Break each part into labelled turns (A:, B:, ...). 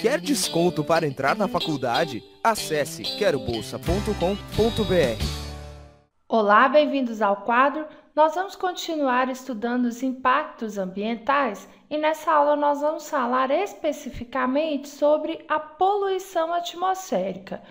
A: Quer desconto para entrar na faculdade? Acesse querobolsa.com.br. Olá, bem-vindos ao quadro. Nós vamos continuar estudando os impactos ambientais e nessa aula nós vamos falar especificamente sobre a poluição atmosférica.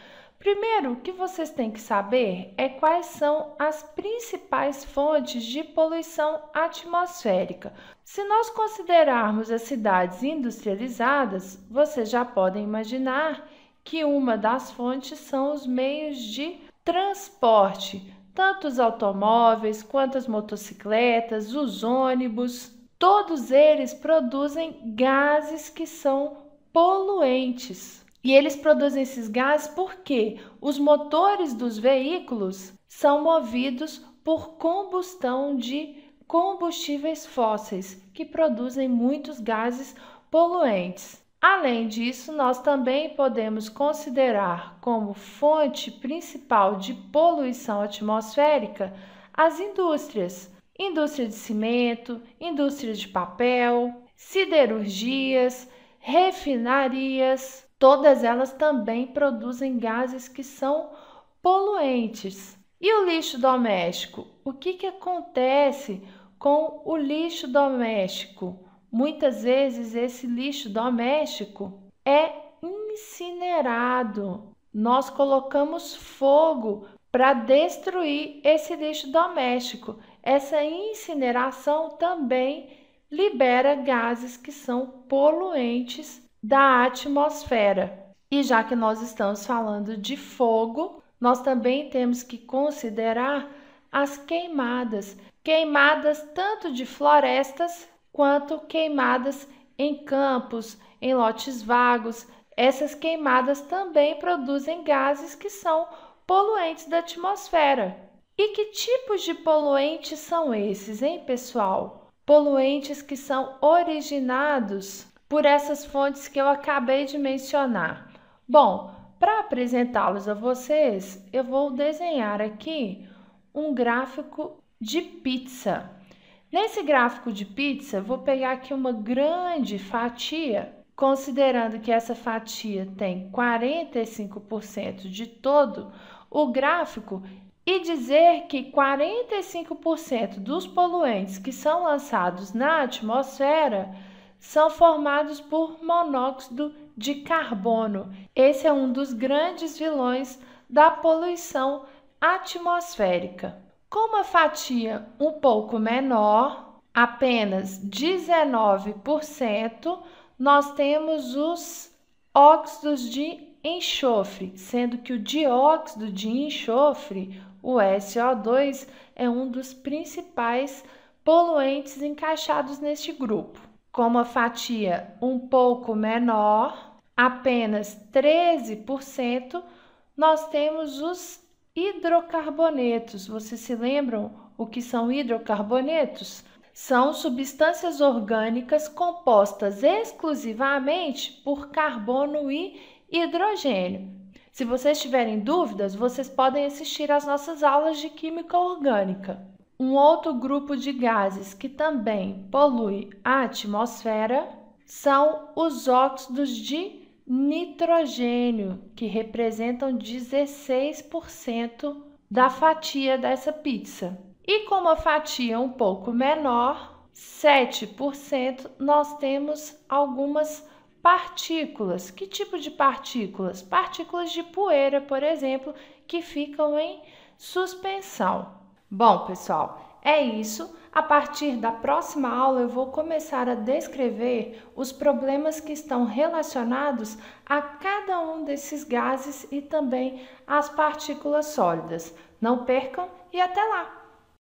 A: Primeiro, o que vocês têm que saber é quais são as principais fontes de poluição atmosférica. Se nós considerarmos as cidades industrializadas, vocês já podem imaginar que uma das fontes são os meios de transporte, tanto os automóveis quanto as motocicletas, os ônibus, todos eles produzem gases que são poluentes. E eles produzem esses gases porque os motores dos veículos são movidos por combustão de combustíveis fósseis, que produzem muitos gases poluentes. Além disso, nós também podemos considerar como fonte principal de poluição atmosférica as indústrias, indústria de cimento, indústria de papel, siderurgias, refinarias, todas elas também produzem gases que são poluentes. E o lixo doméstico? O que, que acontece com o lixo doméstico? Muitas vezes esse lixo doméstico é incinerado. Nós colocamos fogo para destruir esse lixo doméstico. Essa incineração também libera gases que são poluentes da atmosfera. E já que nós estamos falando de fogo, nós também temos que considerar as queimadas, queimadas tanto de florestas quanto queimadas em campos, em lotes vagos. Essas queimadas também produzem gases que são poluentes da atmosfera. E que tipos de poluentes são esses, hein, pessoal? poluentes que são originados por essas fontes que eu acabei de mencionar. Bom, para apresentá-los a vocês, eu vou desenhar aqui um gráfico de pizza. Nesse gráfico de pizza, vou pegar aqui uma grande fatia, considerando que essa fatia tem 45% de todo, o gráfico e dizer que 45% dos poluentes que são lançados na atmosfera são formados por monóxido de carbono. Esse é um dos grandes vilões da poluição atmosférica. Com uma fatia um pouco menor, apenas 19%, nós temos os óxidos de enxofre, sendo que o dióxido de enxofre, o SO2, é um dos principais poluentes encaixados neste grupo. Com uma fatia um pouco menor, apenas 13%, nós temos os hidrocarbonetos. Vocês se lembram o que são hidrocarbonetos? são substâncias orgânicas compostas exclusivamente por carbono e hidrogênio. Se vocês tiverem dúvidas, vocês podem assistir às nossas aulas de química orgânica. Um outro grupo de gases que também polui a atmosfera são os óxidos de nitrogênio, que representam 16% da fatia dessa pizza. E com uma fatia é um pouco menor, 7%, nós temos algumas partículas. Que tipo de partículas? Partículas de poeira, por exemplo, que ficam em suspensão. Bom, pessoal, é isso. A partir da próxima aula, eu vou começar a descrever os problemas que estão relacionados a cada um desses gases e também as partículas sólidas. Não percam e até lá!